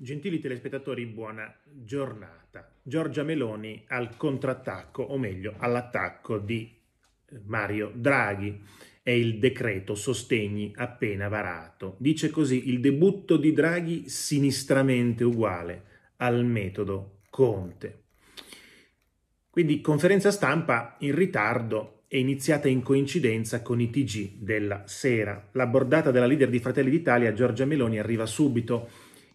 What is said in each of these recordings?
Gentili telespettatori, buona giornata. Giorgia Meloni al contrattacco, o meglio all'attacco di Mario Draghi. È il decreto sostegni appena varato. Dice così il debutto di Draghi sinistramente uguale al metodo Conte. Quindi conferenza stampa in ritardo è iniziata in coincidenza con i TG della sera. La bordata della leader di Fratelli d'Italia, Giorgia Meloni, arriva subito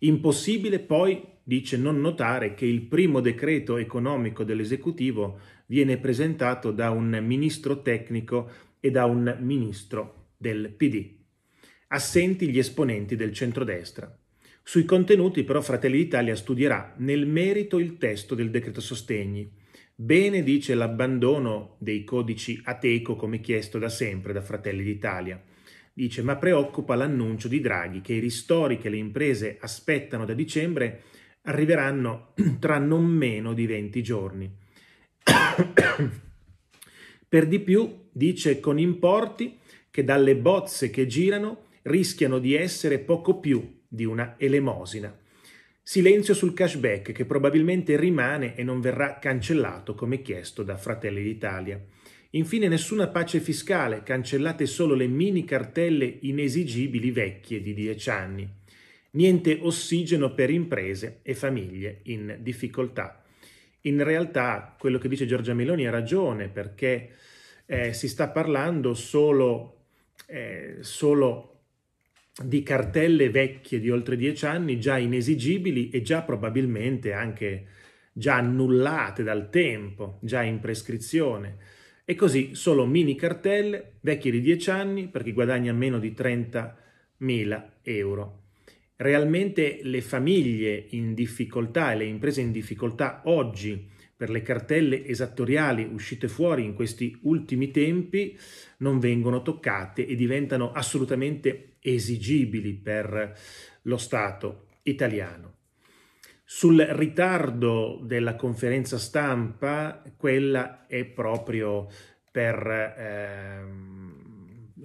Impossibile poi, dice, non notare che il primo decreto economico dell'esecutivo viene presentato da un ministro tecnico e da un ministro del PD. Assenti gli esponenti del centrodestra. Sui contenuti però Fratelli d'Italia studierà nel merito il testo del decreto sostegni. Bene dice l'abbandono dei codici ateco come chiesto da sempre da Fratelli d'Italia dice ma preoccupa l'annuncio di Draghi che i ristori che le imprese aspettano da dicembre arriveranno tra non meno di 20 giorni. per di più, dice, con importi che dalle bozze che girano rischiano di essere poco più di una elemosina. Silenzio sul cashback che probabilmente rimane e non verrà cancellato come chiesto da Fratelli d'Italia. Infine nessuna pace fiscale, cancellate solo le mini cartelle inesigibili vecchie di 10 anni. Niente ossigeno per imprese e famiglie in difficoltà. In realtà quello che dice Giorgia Meloni ha ragione perché eh, si sta parlando solo, eh, solo di cartelle vecchie di oltre 10 anni, già inesigibili e già probabilmente anche già annullate dal tempo, già in prescrizione. E così solo mini cartelle vecchie di 10 anni per chi guadagna meno di 30.000 euro. Realmente le famiglie in difficoltà e le imprese in difficoltà oggi per le cartelle esattoriali uscite fuori in questi ultimi tempi non vengono toccate e diventano assolutamente esigibili per lo Stato italiano. Sul ritardo della conferenza stampa, quella è proprio per, eh,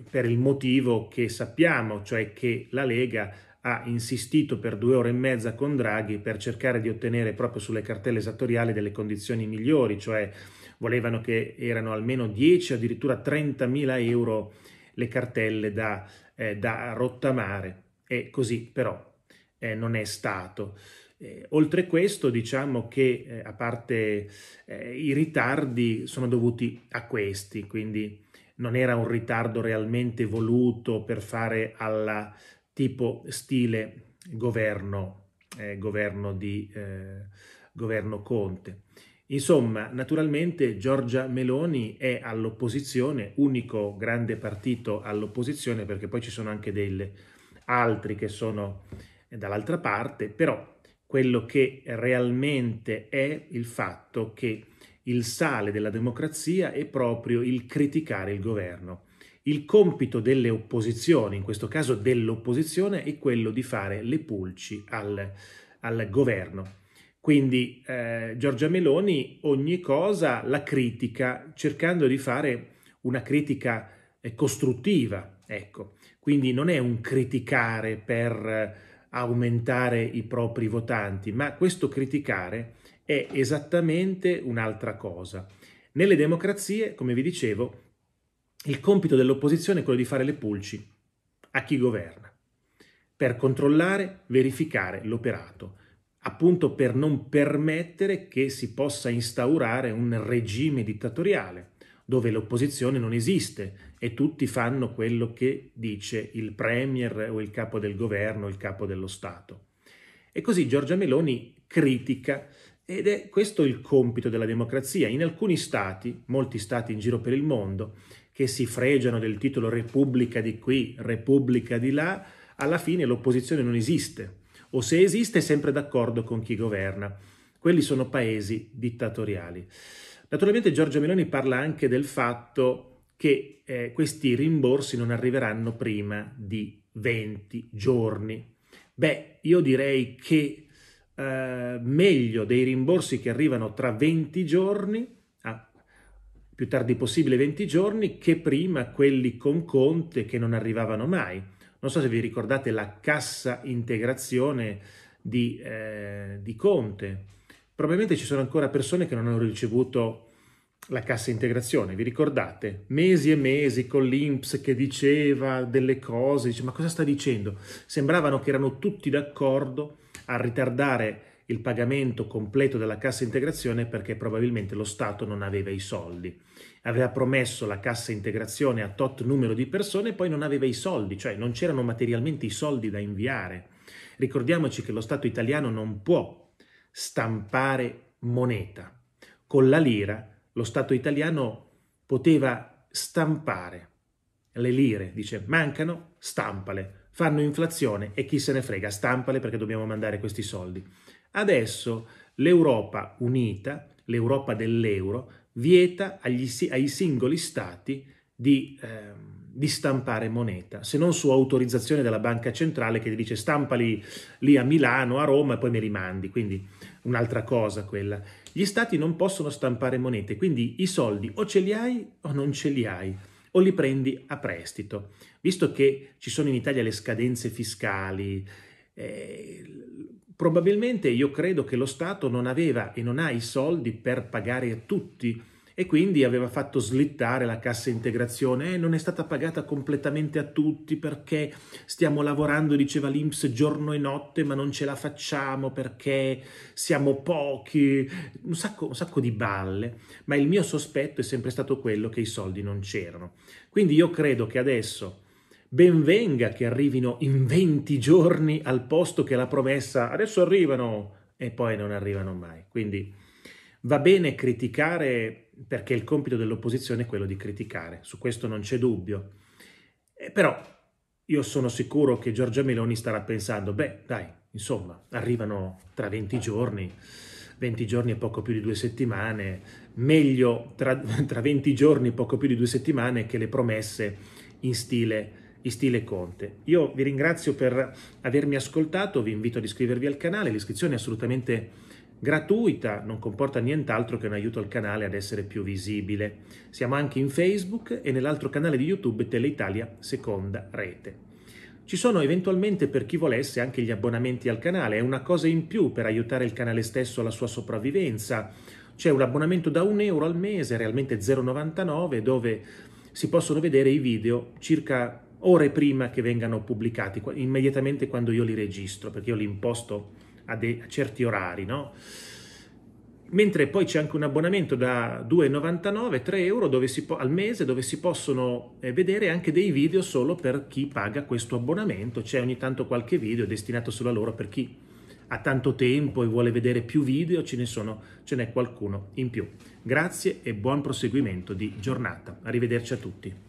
per il motivo che sappiamo, cioè che la Lega ha insistito per due ore e mezza con Draghi per cercare di ottenere proprio sulle cartelle esattoriali delle condizioni migliori, cioè volevano che erano almeno 10, addirittura 30.000 euro le cartelle da, eh, da rottamare e così però eh, non è stato. Eh, oltre questo diciamo che eh, a parte eh, i ritardi sono dovuti a questi, quindi non era un ritardo realmente voluto per fare al tipo stile governo, eh, governo, di, eh, governo Conte. Insomma, naturalmente Giorgia Meloni è all'opposizione, unico grande partito all'opposizione, perché poi ci sono anche delle altri che sono dall'altra parte, però quello che realmente è il fatto che il sale della democrazia è proprio il criticare il governo. Il compito delle opposizioni, in questo caso dell'opposizione, è quello di fare le pulci al, al governo. Quindi eh, Giorgia Meloni ogni cosa la critica cercando di fare una critica eh, costruttiva, ecco. Quindi non è un criticare per aumentare i propri votanti, ma questo criticare è esattamente un'altra cosa. Nelle democrazie, come vi dicevo, il compito dell'opposizione è quello di fare le pulci a chi governa, per controllare, verificare l'operato, appunto per non permettere che si possa instaurare un regime dittatoriale dove l'opposizione non esiste e tutti fanno quello che dice il Premier o il capo del governo o il capo dello Stato. E così Giorgia Meloni critica ed è questo il compito della democrazia. In alcuni stati, molti stati in giro per il mondo, che si fregiano del titolo Repubblica di qui, Repubblica di là, alla fine l'opposizione non esiste, o se esiste è sempre d'accordo con chi governa. Quelli sono paesi dittatoriali. Naturalmente Giorgio Meloni parla anche del fatto che eh, questi rimborsi non arriveranno prima di 20 giorni. Beh, io direi che eh, meglio dei rimborsi che arrivano tra 20 giorni, ah, più tardi possibile 20 giorni, che prima quelli con Conte che non arrivavano mai. Non so se vi ricordate la cassa integrazione di, eh, di Conte, Probabilmente ci sono ancora persone che non hanno ricevuto la cassa integrazione, vi ricordate? Mesi e mesi con l'Inps che diceva delle cose, dice ma cosa sta dicendo? Sembravano che erano tutti d'accordo a ritardare il pagamento completo della cassa integrazione perché probabilmente lo Stato non aveva i soldi. Aveva promesso la cassa integrazione a tot numero di persone e poi non aveva i soldi, cioè non c'erano materialmente i soldi da inviare. Ricordiamoci che lo Stato italiano non può stampare moneta. Con la lira lo Stato italiano poteva stampare le lire, dice mancano, stampale, fanno inflazione e chi se ne frega, stampale perché dobbiamo mandare questi soldi. Adesso l'Europa unita, l'Europa dell'euro, vieta agli, ai singoli stati di, eh, di, stampare moneta, se non su autorizzazione della banca centrale che dice stampali lì a Milano, a Roma e poi me li mandi. Quindi un'altra cosa quella. Gli stati non possono stampare monete, quindi i soldi o ce li hai o non ce li hai, o li prendi a prestito. Visto che ci sono in Italia le scadenze fiscali, eh, probabilmente io credo che lo Stato non aveva e non ha i soldi per pagare a tutti e quindi aveva fatto slittare la cassa integrazione, eh, non è stata pagata completamente a tutti perché stiamo lavorando, diceva l'Inps, giorno e notte ma non ce la facciamo perché siamo pochi, un sacco, un sacco di balle, ma il mio sospetto è sempre stato quello che i soldi non c'erano. Quindi io credo che adesso ben venga che arrivino in 20 giorni al posto che la promessa adesso arrivano e poi non arrivano mai. Quindi va bene criticare perché il compito dell'opposizione è quello di criticare, su questo non c'è dubbio. Eh, però io sono sicuro che Giorgia Meloni starà pensando, beh dai, insomma, arrivano tra 20 giorni, 20 giorni e poco più di due settimane, meglio tra, tra 20 giorni e poco più di due settimane che le promesse in stile, in stile Conte. Io vi ringrazio per avermi ascoltato, vi invito ad iscrivervi al canale, l'iscrizione è assolutamente gratuita, non comporta nient'altro che un aiuto al canale ad essere più visibile. Siamo anche in Facebook e nell'altro canale di YouTube Teleitalia Seconda Rete. Ci sono eventualmente per chi volesse anche gli abbonamenti al canale, è una cosa in più per aiutare il canale stesso alla sua sopravvivenza. C'è un abbonamento da 1 euro al mese, realmente 0,99, dove si possono vedere i video circa ore prima che vengano pubblicati, immediatamente quando io li registro, perché io li imposto a, dei, a certi orari, no? Mentre poi c'è anche un abbonamento da 2,99, 3 euro po- al mese dove si possono eh, vedere anche dei video solo per chi paga questo abbonamento. C'è ogni tanto qualche video destinato solo a loro per chi ha tanto tempo e vuole vedere più video, ce, ne sono, ce n'è qualcuno in più. Grazie e buon proseguimento di giornata. Arrivederci a tutti.